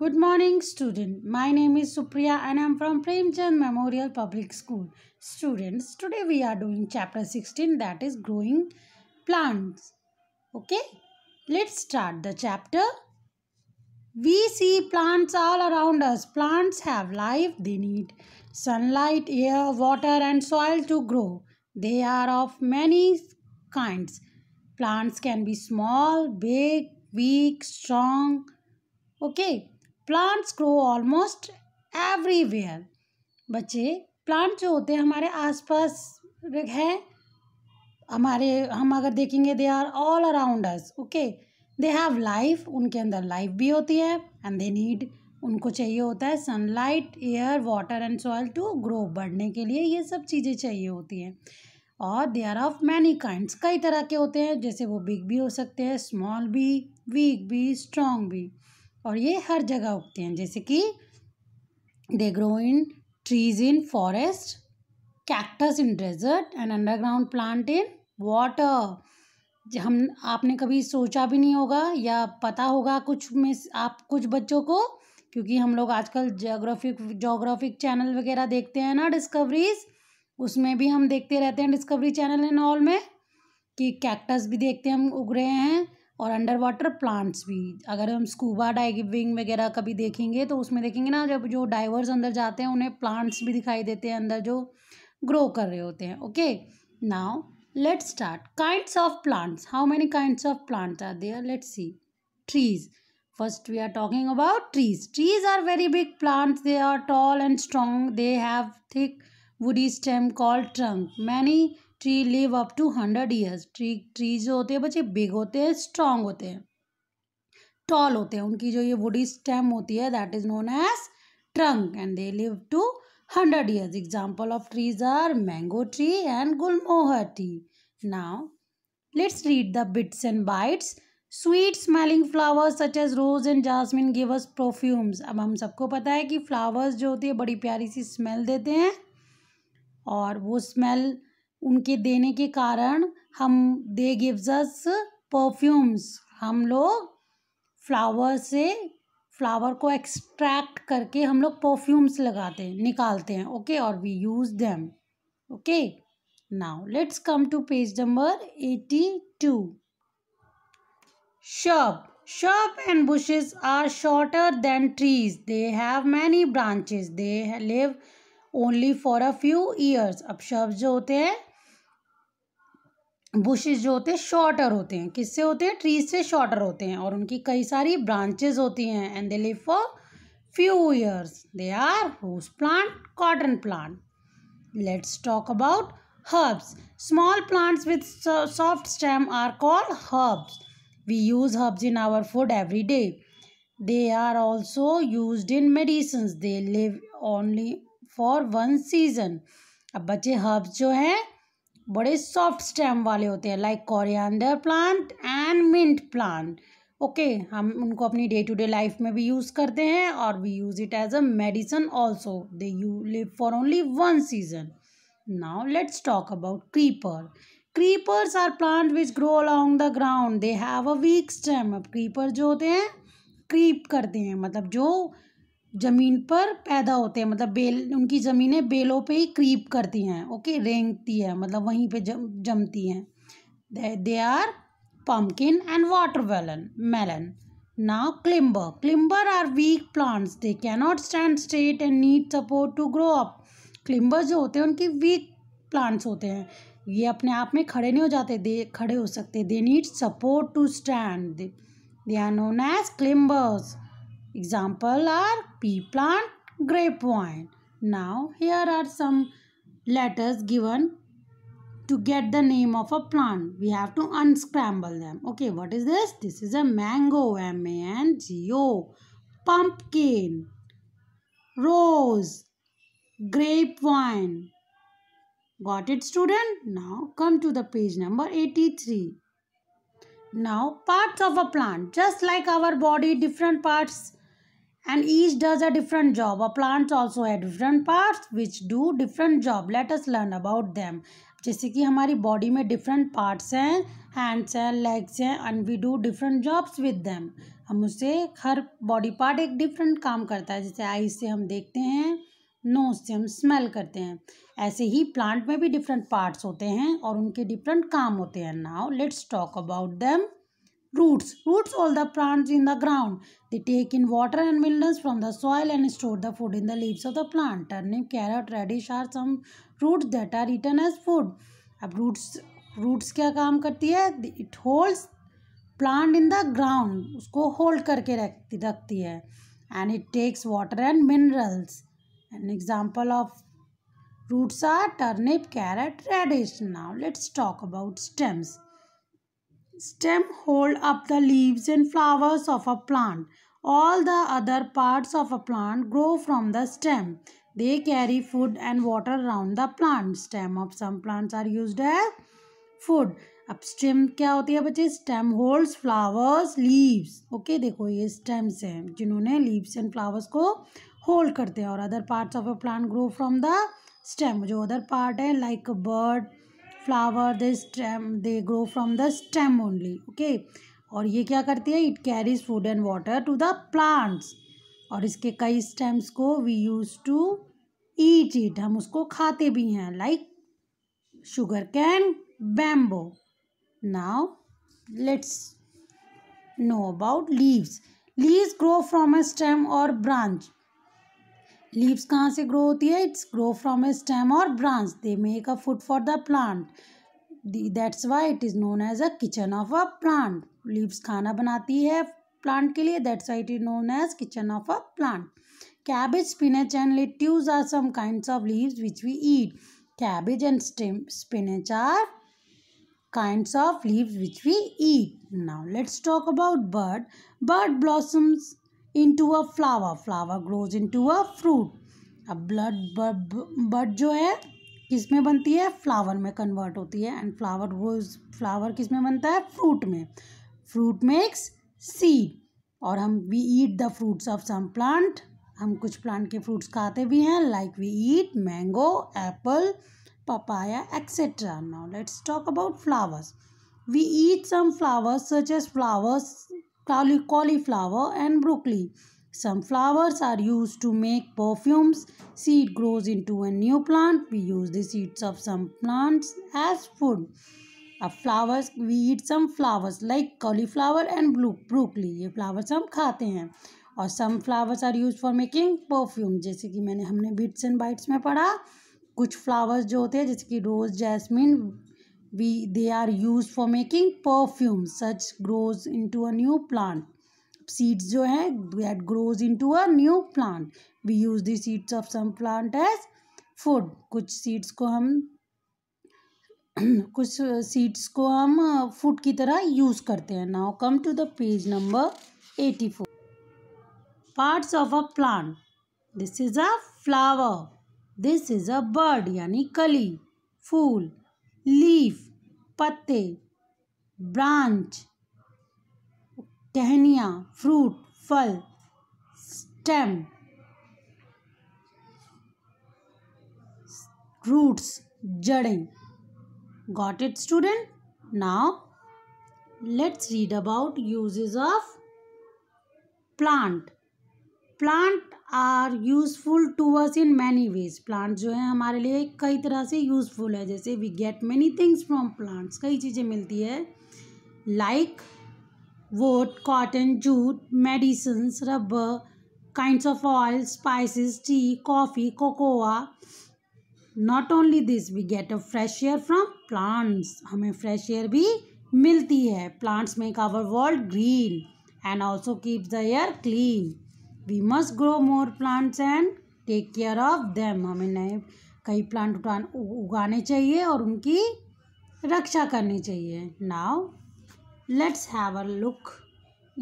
Good morning student. My name is Supriya and I am from Premchand Memorial Public School. Students, today we are doing chapter 16 that is growing plants. Okay? Let's start the chapter. We see plants all around us. Plants have life. They need sunlight, air, water and soil to grow. They are of many kinds. Plants can be small, big, weak, strong. Okay. Plants grow almost everywhere बच्चे plant जो होते हैं हमारे आसपास हैं हमारे हम अगर देखेंगे they are all around us okay they have life उनके अंदर लाइफ भी होती है एंड दे नीड उनको चाहिए होता है sunlight air water and soil to grow बढ़ने के लिए ये सब चीज़ें चाहिए होती हैं और they are of many kinds कई तरह के होते हैं जैसे वो बिग भी हो सकते हैं स्मॉल भी वीक भी स्ट्रॉन्ग भी और ये हर जगह उगते हैं जैसे कि they grow in trees in forest cactus in desert and underground plant in water हम आपने कभी सोचा भी नहीं होगा या पता होगा कुछ में आप कुछ बच्चों को क्योंकि हम लोग आजकल जोग्राफिक जोग्राफिक चैनल वगैरह देखते हैं ना डिस्कवरीज उसमें भी हम देखते रहते हैं डिस्कवरी चैनल एंड ऑल में कि कैक्टस भी देखते हैं हम उग रहे हैं और अंडर वाटर प्लांट्स भी अगर हम स्कूबा डाइविंग वगैरह कभी देखेंगे तो उसमें देखेंगे ना जब जो डाइवर्स अंदर जाते हैं उन्हें प्लांट्स भी दिखाई देते हैं अंदर जो ग्रो कर रहे होते हैं okay now let's start kinds of plants how many kinds of plants are there let's see trees first we are talking about trees trees are very big plants they are tall and strong they have thick woody stem called trunk many tree live up to hundred years tree tree जो होते हैं बच्चे big होते हैं strong होते हैं toll होते हैं उनकी जो ये वुडी स्टेम होती है that is known as trunk and they live to hundred years example of trees are mango tree and gulmohar tree now let's read the bits and bytes sweet smelling flowers such as rose and jasmine give us perfumes अब हम सबको पता है कि flowers जो होती है बड़ी प्यारी सी स्मेल देते हैं और वो स्मेल उनके देने के कारण हम दे गिव्स अस परफ्यूम्स हम लोग फ्लावर से फ्लावर को एक्सट्रैक्ट करके हम लोग परफ्यूम्स लगाते हैं निकालते हैं ओके और we use them okay now let's come to page number eighty two shrub shrub and bushes are shorter than trees they have many branches they live only for a few years अब shrubs जो होते हैं bushes जो होते हैं shorter होते हैं किससे होते हैं ट्रीज से शॉर्टर होते हैं और उनकी कई सारी ब्रांचेज होती हैं and they live for few years they are rose plant cotton plant let's talk about herbs small plants with soft stem are called herbs we use herbs in our food every day they are also use in medicine they live only for one season अब बच्चे herbs जो हैं बड़े soft stem वाले होते हैं like coriander plant and mint plant okay हम उनको अपनी डे टू डे लाइफ में भी यूज़ करते हैं और we use it as a medicine also they you live for only one season now let's talk about creeper creepers are plant which grow along the ground they have a weak stem अब creeper जो होते हैं creep करते हैं मतलब जो जमीन पर पैदा होते हैं मतलब बेल उनकी ज़मीनें बेलों पे ही क्रीप करती हैं ओके रेंगती है मतलब वहीं पे जम जमती हैं they are pumpkin and water melon melon now climber climber are weak plants they cannot stand straight and need support to grow up climber जो होते हैं उनकी वीक प्लांट्स होते हैं ये अपने आप में खड़े नहीं हो जाते दे खड़े हो सकते they need support to stand they are known as climbers Example are pea plant, grapevine. Now here are some letters given to get the name of a plant. We have to unscramble them. Okay, what is this? This is a mango, M-A-N-G-O. Pumpkin, rose, grapevine. Got it student? Now come to the page number 83. Now parts of a plant. Just like our body, different parts and each does a different job a plants also have different parts which do different job let us learn about them जैसे कि हमारी body में different parts हैं hands हैं legs हैं and we do different jobs with them हम उससे हर बॉडी पार्ट एक डिफरेंट काम करता है जैसे आई से हम देखते हैं नोज से हम स्मेल करते हैं ऐसे ही प्लांट में भी डिफरेंट पार्ट्स होते हैं और उनके डिफरेंट काम होते हैं now let's talk about them Roots. Roots all the plants in the ground. They take in water and minerals from the soil and store the food in the leaves of the plant. Turnip, carrot, radish are some roots that are eaten as food. अब roots roots क्या काम करती है It holds plant in the ground. उसको hold करके रखती रखती है And it takes water and minerals. An example of roots are turnip, carrot, radish. Now let's talk about stems. stem hold up the leaves and flowers of a plant all the other parts of a plant grow from the stem they carry food and water around the plant stem of some plants are used as food अब stem क्या होती है बच्चे stem holds flowers leaves okay देखो ये stems हैं जिन्होंने leaves and flowers को होल्ड करते हैं और other parts of a plant grow from the stem जो अदर पार्ट है like a bird flower the stem they grow from the stem only okay और ये क्या करती है it carries food and water to the plants और इसके कई स्टेम्स को we use to eat it हम उसको खाते भी हैं like sugar cane bamboo now let's know about leaves leaves grow from a stem और ब्रांच लीव्स कहाँ से ग्रो होती है it's grow from a stem और branch they make a food for the plant that's why it is known as a kitchen of a plant leaves खाना बनाती है plant के लिए that's why it is known as kitchen of a plant cabbage spinach and lettuce are some kind of leaves which we eat cabbage and stem spinach are kinds of leaves which we eat now let's talk about bird bird blossoms into a flower flower grows into a fruit अब blood bird जो है किस में बनती है flower में convert होती है एंड फ्लावर वो फ्लावर किस में बनता है फ्रूट में फ्रूट मेक्स सीड और हम we eat the fruits of some plant हम कुछ प्लांट के फ्रूट्स खाते भी हैं like we eat mango apple papaya etcetera now let's talk about flowers we eat some flowers such as flowers cauliflower and broccoli. Some flowers are used to make perfumes. Seed grows into a new plant. We use the seeds of some plants as food. a flowers we eat some flowers like cauliflower and blue broccoli ये flowers हम खाते हैं और some flowers are use for making perfume जैसे कि मैंने हमने bits and bytes में पढ़ा कुछ फ्लावर्स जो होते हैं जैसे कि rose jasmine we they are used for making perfume such grows into a new plant seeds जो है that grows into a new plant we use the seeds of some plant as food कुछ seeds को हम कुछ seeds को हम food की तरह use करते हैं now come to the page number eighty four parts of a plant this is a flower this is a bird यानी कली फूल लीफ पत्ते ब्रांच टहनिया फ्रूट फल स्टेम रूट्स जड़ें got it student now let's read about uses of plant plant are useful to us in many ways plants जो है हमारे लिए कई तरह से यूज़फुल है जैसे we get many things from plants कई चीज़ें मिलती है like wood cotton jute medicine rubber kinds of oil spices tea coffee cocoa not only this we get a fresh air from plants हमें फ्रेश एयर भी मिलती है plants make our world green and also keep the air clean we must grow more plants and take care of them हमें नए कई plant उगाने चाहिए और उनकी रक्षा करनी चाहिए now let's have a look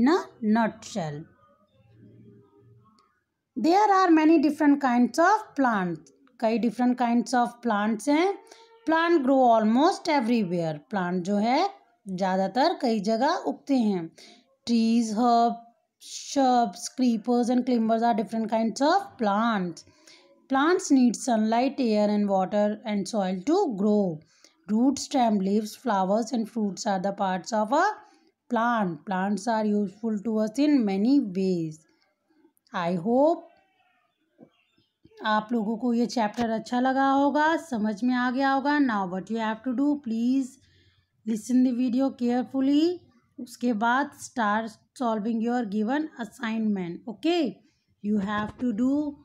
in a nutshell there are many different kind of plant कई डिफरेंट काइंड ऑफ प्लांट्स हैं plant grow almost everywhere plant जो है ज़्यादातर कई जगह उगते हैं trees herb shrubs, creepers and climbers are different kinds of plants. Plants need sunlight, air and water and soil to grow. Root, stem, leaves, flowers and fruits are the parts of a plant. Plants are useful to us in many ways. I hope आप लोगों को ये chapter अच्छा लगा होगा समझ में आ गया होगा now what you have to do please listen the video carefully उसके बाद start solving your given assignment okay you have to do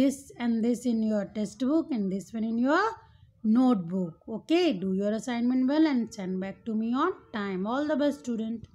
this and this in your test book and this one in your notebook okay do your assignment well and send back to me on time all the best student